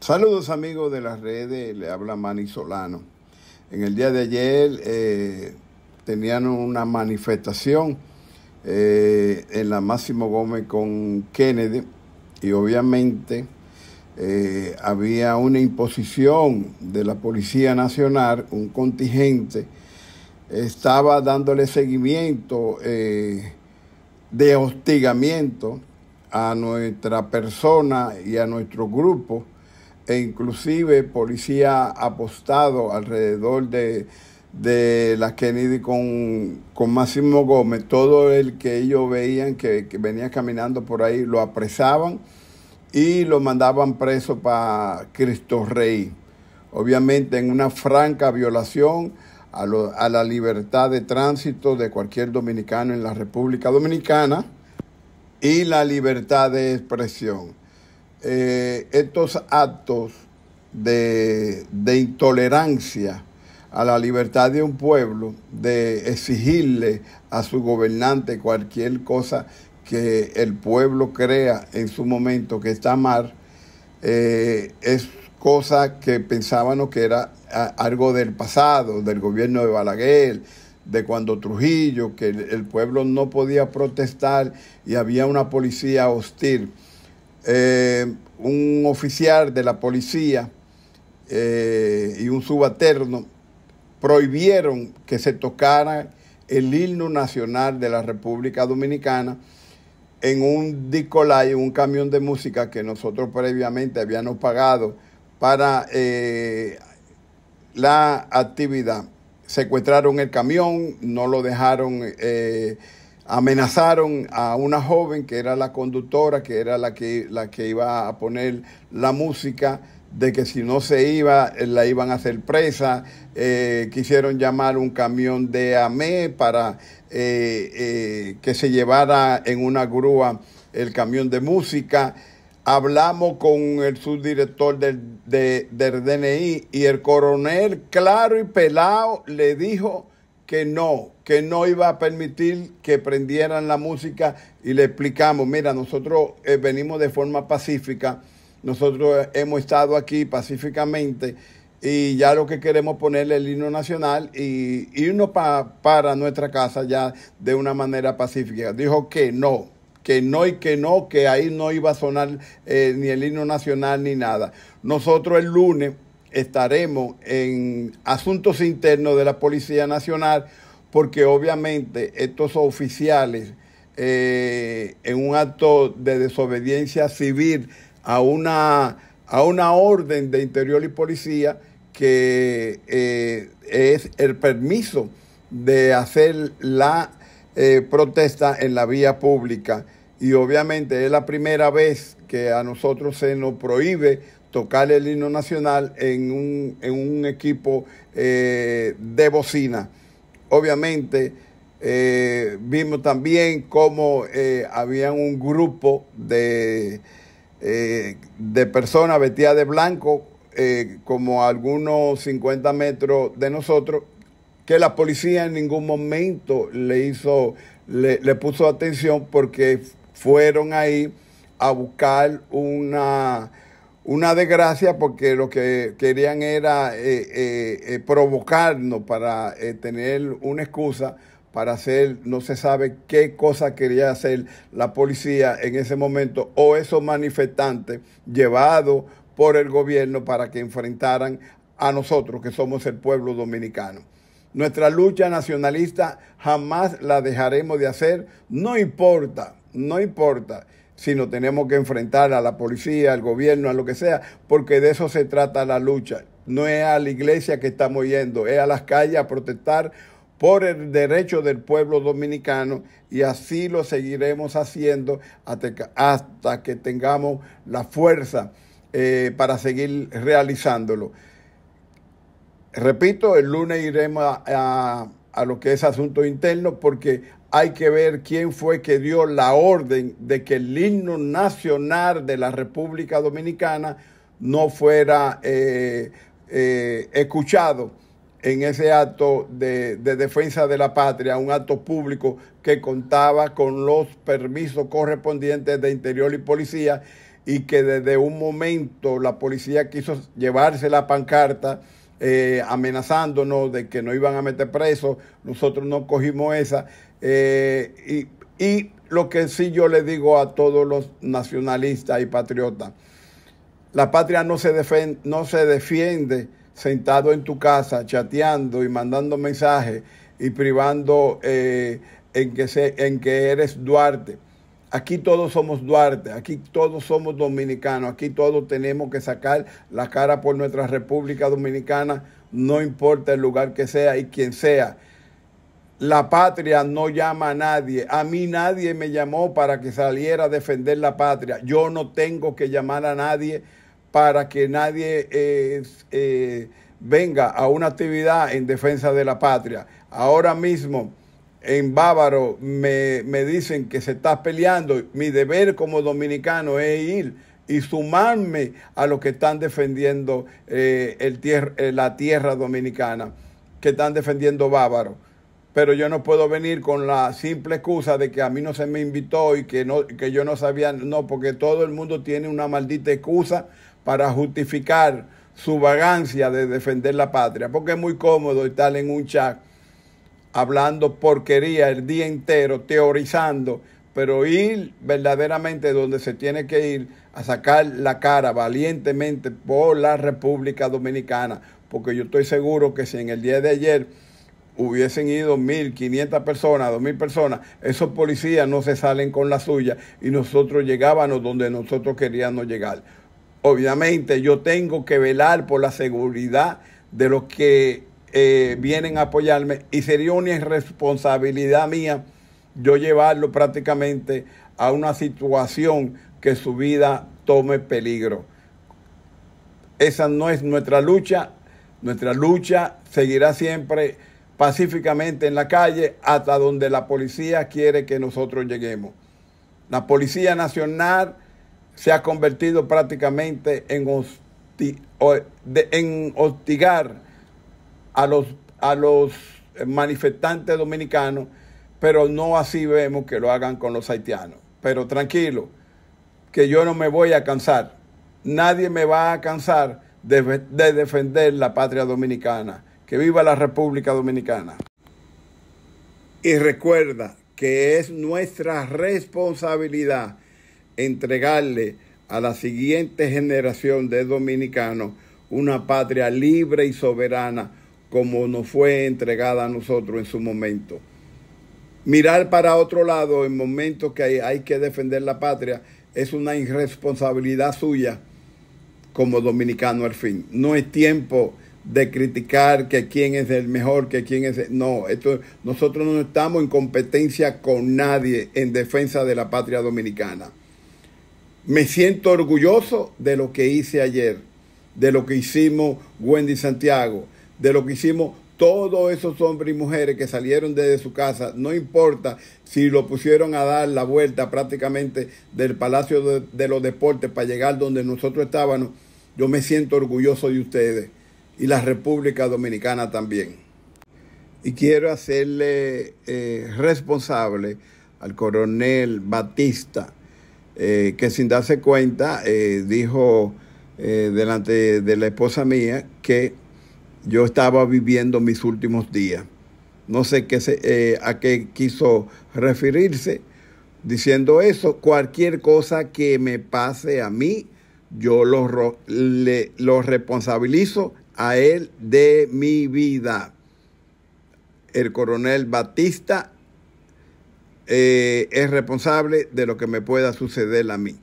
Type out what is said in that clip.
Saludos amigos de las redes, le habla Mani Solano. En el día de ayer eh, tenían una manifestación eh, en la Máximo Gómez con Kennedy y obviamente eh, había una imposición de la Policía Nacional, un contingente estaba dándole seguimiento de hostigamiento a nuestra persona y a nuestro grupo e inclusive policía apostado alrededor de, la Kennedy con, con Máximo Gómez. Todo el que ellos veían que, venía caminando por ahí lo apresaban y lo mandaban preso para Cristo Rey. Obviamente en una franca violación a, a, la libertad de tránsito de cualquier dominicano en la República Dominicana y la libertad de expresión. Eh, estos actos de, intolerancia a la libertad de un pueblo, de exigirle a su gobernante cualquier cosa que el pueblo crea en su momento que está mal, eh, es cosa que pensábamos que era algo del pasado, del gobierno de Balaguer, de cuando Trujillo, que el pueblo no podía protestar y había una policía hostil. Eh, un oficial de la policía eh, y un subalterno prohibieron que se tocara el himno nacional de la República Dominicana en un discolay, un camión de música que nosotros previamente habíamos pagado para eh, la actividad. Secuestraron el camión, no lo dejaron amenazaron a una joven que era la conductora, que era la que, la que iba a poner la música, de que si no se iba, eh, la iban a hacer presa. Eh, quisieron llamar un camión de AME para eh, que se llevara en una grúa el camión de música. Hablamos con el subdirector del, del DNI y el coronel, claro y pelado, le dijo que no, que no iba a permitir que prendieran la música y le explicamos, mira, nosotros eh, venimos de forma pacífica, nosotros eh, hemos estado aquí pacíficamente y ya lo que queremos ponerle el himno nacional y irnos para nuestra casa ya de una manera pacífica. Dijo que no, que no y que no, que ahí no iba a sonar eh, ni el himno nacional ni nada. Nosotros el lunes estaremos en asuntos internos de la Policía Nacional, porque obviamente estos oficiales, eh, en un acto de desobediencia civil a una, a una orden de interior y policía, que eh, es el permiso de hacer la eh, protesta en la vía pública. Y obviamente es la primera vez que a nosotros se nos prohíbe tocar el himno nacional en un, equipo eh, de bocina. Obviamente, eh, vimos también cómo eh, había un grupo de, de personas vestidas de blanco, como algunos 50 metros de nosotros, que la policía en ningún momento le hizo, le puso atención porque fueron ahí a buscar una una desgracia porque lo que querían era eh, eh, eh, provocarnos para tener una excusa para hacer, no se sabe qué cosa quería hacer la policía en ese momento o esos manifestantes llevados por el gobierno para que enfrentaran a nosotros que somos el pueblo dominicano. Nuestra lucha nacionalista jamás la dejaremos de hacer, no importa, no importa sino tenemos que enfrentar a la policía, al gobierno, a lo que sea, porque de eso se trata la lucha. No es a la iglesia que estamos yendo, es a las calles a protestar por el derecho del pueblo dominicano y así lo seguiremos haciendo hasta que, tengamos la fuerza eh, para seguir realizándolo. Repito, el lunes iremos a a lo que es asunto interno porque hay que ver quién fue que dio la orden de que el himno nacional de la República Dominicana no fuera eh, eh, escuchado en ese acto de, defensa de la patria, un acto público que contaba con los permisos correspondientes de interior y policía y que desde un momento la policía quiso llevarse la pancarta eh, amenazándonos de que nos iban a meter presos, nosotros no cogimos esa. Eh, y, lo que sí yo le digo a todos los nacionalistas y patriotas, la patria no se, no se defiende sentado en tu casa, chateando y mandando mensajes y privando eh, en, que se en que eres Duarte. Aquí todos somos Duarte, aquí todos somos dominicanos, aquí todos tenemos que sacar la cara por nuestra República Dominicana, no importa el lugar que sea y quien sea. La patria no llama a nadie. A mí nadie me llamó para que saliera a defender la patria. Yo no tengo que llamar a nadie para que nadie eh, eh, venga a una actividad en defensa de la patria. Ahora mismo en Bávaro me, dicen que se está peleando, mi deber como dominicano es ir y sumarme a los que están defendiendo eh, el eh, la tierra dominicana, que están defendiendo Bávaro. Pero yo no puedo venir con la simple excusa de que a mí no se me invitó y que, no, que yo no sabía, no, porque todo el mundo tiene una maldita excusa para justificar su vagancia de defender la patria, porque es muy cómodo estar en un chat hablando porquería el día entero, teorizando, pero ir verdaderamente donde se tiene que ir a sacar la cara valientemente por la República Dominicana, porque yo estoy seguro que si en el día de ayer hubiesen ido 1.500 personas, 2.000 personas, esos policías no se salen con la suya y nosotros llegábamos donde nosotros queríamos llegar. Obviamente yo tengo que velar por la seguridad de los que eh, vienen a apoyarme y sería una irresponsabilidad mía yo llevarlo prácticamente a una situación que su vida tome peligro. Esa no es nuestra lucha. Nuestra lucha seguirá siempre pacíficamente en la calle hasta donde la policía quiere que nosotros lleguemos. La Policía Nacional se ha convertido prácticamente en, en hostigar a los, a los manifestantes dominicanos, pero no así vemos que lo hagan con los haitianos. Pero tranquilo, que yo no me voy a cansar. Nadie me va a cansar de, de defender la patria dominicana. Que viva la República Dominicana. Y recuerda que es nuestra responsabilidad entregarle a la siguiente generación de dominicanos una patria libre y soberana como nos fue entregada a nosotros en su momento. Mirar para otro lado en momentos que hay, que defender la patria es una irresponsabilidad suya como dominicano al fin. No es tiempo de criticar que quién es el mejor, que quién es... El... No, esto, nosotros no estamos en competencia con nadie en defensa de la patria dominicana. Me siento orgulloso de lo que hice ayer, de lo que hicimos Wendy Santiago, de lo que hicimos todos esos hombres y mujeres que salieron desde su casa, no importa si lo pusieron a dar la vuelta prácticamente del Palacio de, los Deportes para llegar donde nosotros estábamos, yo me siento orgulloso de ustedes y la República Dominicana también. Y quiero hacerle eh, responsable al coronel Batista, eh, que sin darse cuenta eh, dijo delante de la esposa mía que yo estaba viviendo mis últimos días. No sé qué eh, a qué quiso referirse diciendo eso. Cualquier cosa que me pase a mí, yo lo, responsabilizo a él de mi vida. El coronel Batista eh, es responsable de lo que me pueda suceder a mí.